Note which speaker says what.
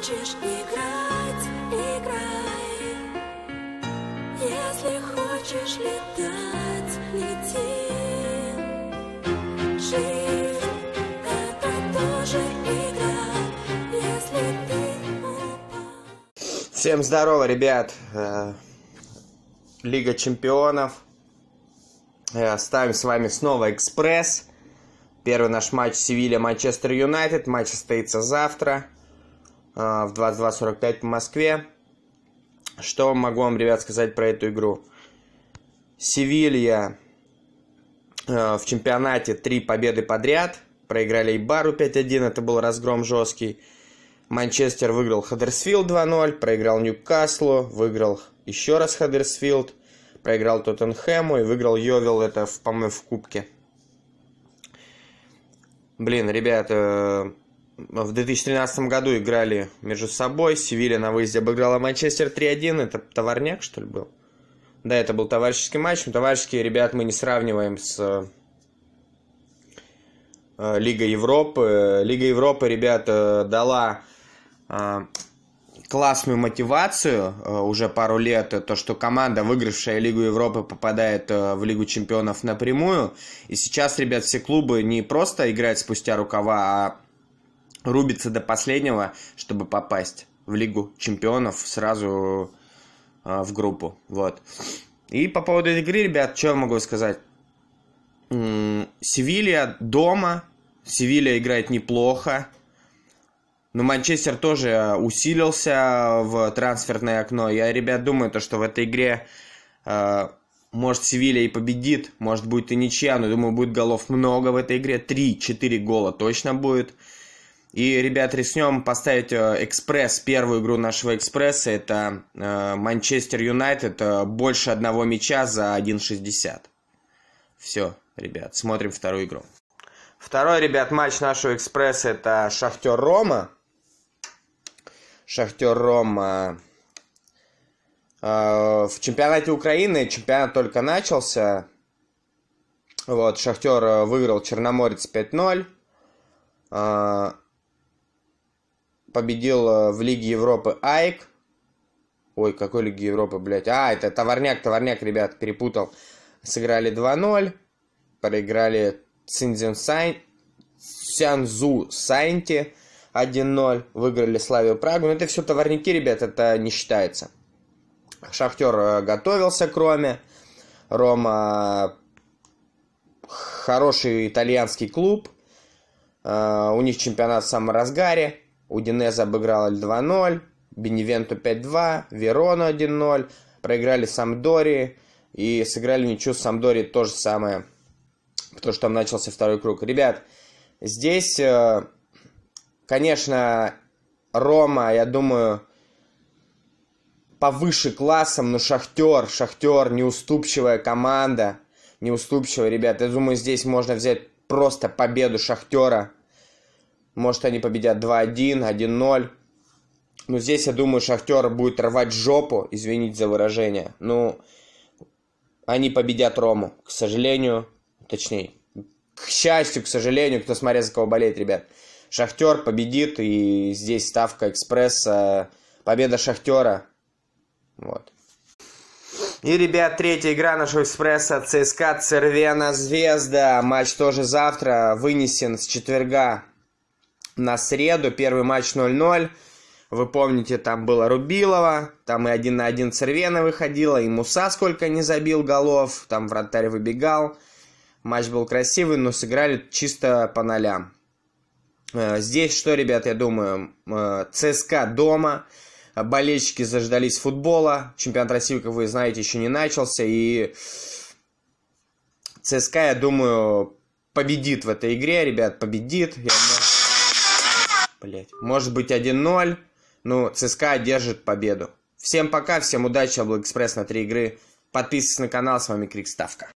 Speaker 1: хочешь играть, играй. Если хочешь летать, лети. Жизнь это тоже игра, если ты упал. Всем здорово, ребят. Э, Лига чемпионов. Э, Ставим с вами снова «Экспресс». Первый наш матч Севилья-Манчестер Юнайтед. Матч состоится завтра. Э, в 22.45 по Москве. Что могу вам, ребят, сказать про эту игру? Севилья э, в чемпионате три победы подряд. Проиграли Бару 5-1, это был разгром жесткий. Манчестер выиграл Хаддерсфилд 2-0, проиграл Ньюкаслу, выиграл еще раз Хаддерсфилд, проиграл Тоттенхэму и выиграл Йовел. это, по-моему, в Кубке. Блин, ребята, в 2013 году играли между собой. Севилья на выезде обыграла Манчестер 3-1. Это товарняк, что ли, был? Да, это был товарищеский матч. Но товарищеские, ребят, мы не сравниваем с э, э Лигой Европы. Лига Европы, ребят, дала э, классную мотивацию э, уже пару лет, то, что команда, выигравшая Лигу Европы, попадает э, в Лигу Чемпионов напрямую. И сейчас, ребят, все клубы не просто играют спустя рукава, а рубится до последнего, чтобы попасть в Лигу Чемпионов сразу э, в группу. Вот. И по поводу этой игры, ребят, что я могу сказать? Севилья дома. Севилья играет неплохо. Но Манчестер тоже а, усилился в трансферное окно. Я, ребят, думаю, то, что в этой игре э, может Севилья и победит, может будет и ничья, но думаю, будет голов много в этой игре. 3-4 гола точно будет. Э, и, ребят, рискнем поставить э, Экспресс, первую игру нашего Экспресса. Это э, Манчестер Юнайтед, э, больше одного мяча за 1,60. Все, ребят, смотрим вторую игру. Второй, ребят, матч нашего Экспресса это Шахтер Рома. Шахтер Рома в чемпионате Украины чемпионат только начался. Вот, Шахтер выиграл Черноморец 5-0 победил э, в Лиге Европы Айк. Ой, какой Лиги Европы, блядь. А, это Товарняк, Товарняк, ребят, перепутал. Сыграли 2-0. Проиграли Цинзин Сайн... Сянзу Сайнти 1-0. Выиграли Славию Прагу. Но ну, это все товарники, ребят, это не считается. Шахтер э, готовился к Роме. Рома хороший итальянский клуб. Э, у них чемпионат в самом разгаре. Удинеза обыграла 2-0, Беневенту 5-2, Верону 1-0, проиграли Самдори и сыграли ничью с Самдори то же самое, потому что там начался второй круг. Ребят, здесь, э, конечно, Рома, я думаю, повыше классом, но Шахтер, Шахтер, неуступчивая команда, неуступчивая, ребят. Я думаю, здесь можно взять просто победу Шахтера может, они победят 2-1, 1-0. Но здесь, я думаю, Шахтер будет рвать жопу, извините за выражение. Ну, они победят Рому, к сожалению. Точнее, к счастью, к сожалению, кто смотрит, за кого болеет, ребят. Шахтер победит, и здесь ставка Экспресса, победа Шахтера. Вот. И, ребят, третья игра нашего экспресса ЦСКА Цервена Звезда. Матч тоже завтра вынесен с четверга на среду, первый матч 0-0. Вы помните, там было Рубилова, там и один на один Цервена выходила, и Муса сколько не забил голов, там вратарь выбегал. Матч был красивый, но сыграли чисто по нолям. Э, здесь что, ребят, я думаю, э, ЦСКА дома, болельщики заждались футбола, чемпионат России, как вы знаете, еще не начался, и ЦСКА, я думаю, победит в этой игре, ребят, победит. Я думаю, Блять. Может быть 1-0. Ну, ЦСКА держит победу. Всем пока, всем удачи, Облэкспресс на три игры. Подписывайтесь на канал, с вами Крик Ставка.